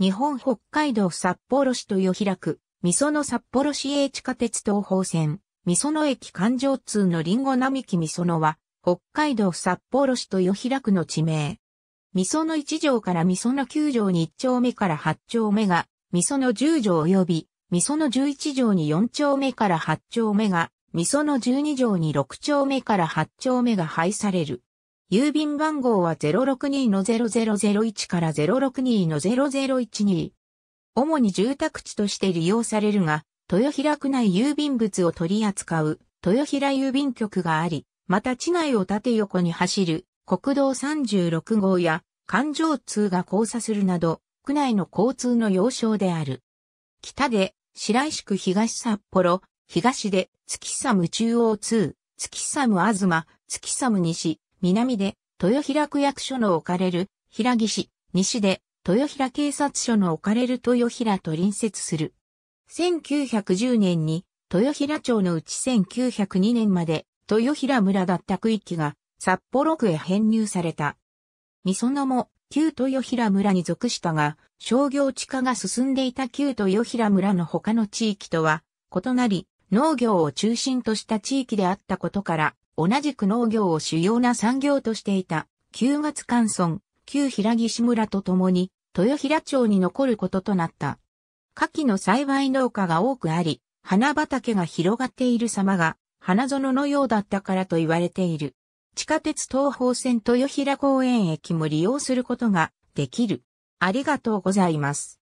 日本北海道札幌市豊平区、みその札幌市営地下鉄東方線、みその駅環状通のりんご並木みそのは、北海道札幌市豊平区の地名。みその1条からみその9条に1丁目から8丁目が、みその10条及び、みその11条に4丁目から8丁目が、みその12条に6丁目から8丁目が配される。郵便番号は062-0001から062-0012。主に住宅地として利用されるが、豊平区内郵便物を取り扱う豊平郵便局があり、また地内を縦横に走る国道36号や環状通が交差するなど、区内の交通の要衝である。北で白石区東札幌、東で月寒中央通、月寒東、月寒西、南で豊平区役所の置かれる平木市、西で豊平警察署の置かれる豊平と隣接する。1910年に豊平町のうち1902年まで豊平村だった区域が札幌区へ編入された。美園も旧豊平村に属したが、商業地化が進んでいた旧豊平村の他の地域とは異なり、農業を中心とした地域であったことから、同じく農業を主要な産業としていた、旧月関村、旧平岸村と共に、豊平町に残ることとなった。夏季の栽培農家が多くあり、花畑が広がっている様が、花園のようだったからと言われている。地下鉄東方線豊平公園駅も利用することができる。ありがとうございます。